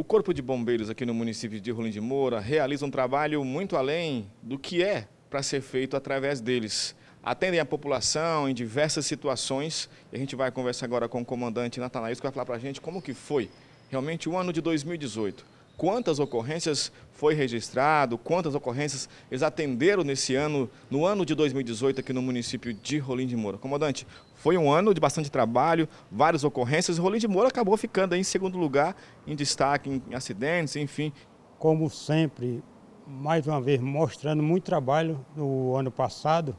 O Corpo de Bombeiros aqui no município de Rolim de Moura realiza um trabalho muito além do que é para ser feito através deles. Atendem a população em diversas situações a gente vai conversar agora com o comandante Natanael, que vai falar para a gente como que foi realmente o ano de 2018 quantas ocorrências foi registrado, quantas ocorrências eles atenderam nesse ano, no ano de 2018 aqui no município de Rolim de Moura. Comandante, foi um ano de bastante trabalho, várias ocorrências, Rolim de Moura acabou ficando em segundo lugar em destaque em acidentes, enfim. Como sempre, mais uma vez mostrando muito trabalho no ano passado.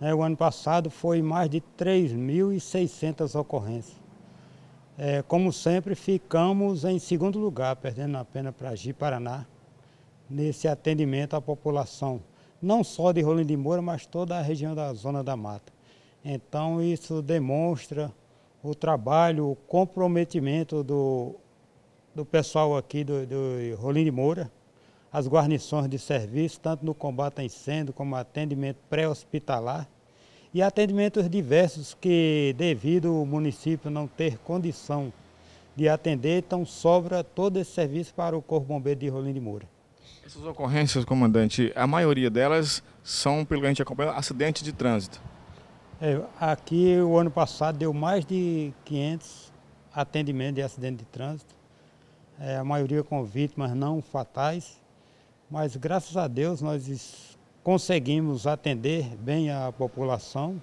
Né? O ano passado foi mais de 3.600 ocorrências. É, como sempre, ficamos em segundo lugar, perdendo apenas para Gi Paraná, nesse atendimento à população, não só de Rolim de Moura, mas toda a região da Zona da Mata. Então, isso demonstra o trabalho, o comprometimento do, do pessoal aqui do, do Rolim de Moura, as guarnições de serviço, tanto no combate a incêndio como atendimento pré-hospitalar, e atendimentos diversos que, devido o município não ter condição de atender, então sobra todo esse serviço para o Corpo Bombeiro de Rolim de Moura. Essas ocorrências, comandante, a maioria delas são, pelo que a gente acompanha, acidentes de trânsito. É, aqui, o ano passado, deu mais de 500 atendimentos de acidente de trânsito. É, a maioria com vítimas não fatais. Mas, graças a Deus, nós conseguimos atender bem a população,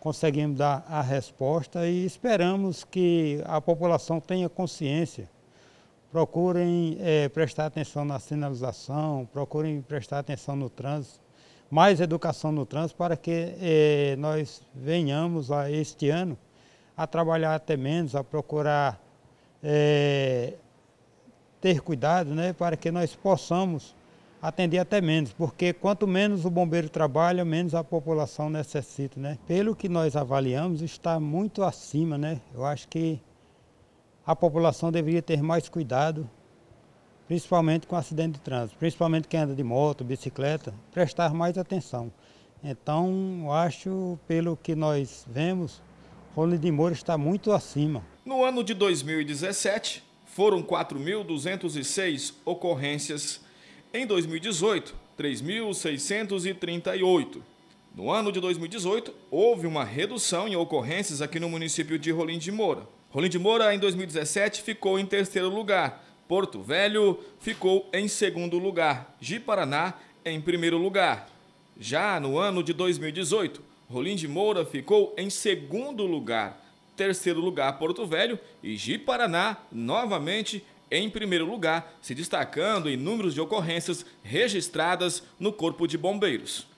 conseguimos dar a resposta e esperamos que a população tenha consciência. Procurem é, prestar atenção na sinalização, procurem prestar atenção no trânsito, mais educação no trânsito para que é, nós venhamos a este ano a trabalhar até menos, a procurar é, ter cuidado né, para que nós possamos atender até menos, porque quanto menos o bombeiro trabalha, menos a população necessita, né? Pelo que nós avaliamos, está muito acima, né? Eu acho que a população deveria ter mais cuidado, principalmente com acidente de trânsito, principalmente quem anda de moto, bicicleta, prestar mais atenção. Então, acho, pelo que nós vemos, Rony de Moura está muito acima. No ano de 2017, foram 4.206 ocorrências em 2018, 3.638. No ano de 2018, houve uma redução em ocorrências aqui no município de Rolim de Moura. Rolim de Moura, em 2017, ficou em terceiro lugar. Porto Velho ficou em segundo lugar. Paraná em primeiro lugar. Já no ano de 2018, Rolim de Moura ficou em segundo lugar. Terceiro lugar, Porto Velho. E Paraná novamente, em primeiro lugar, se destacando em números de ocorrências registradas no Corpo de Bombeiros.